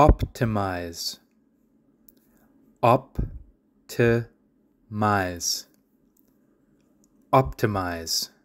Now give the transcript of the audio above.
optimize optimize optimize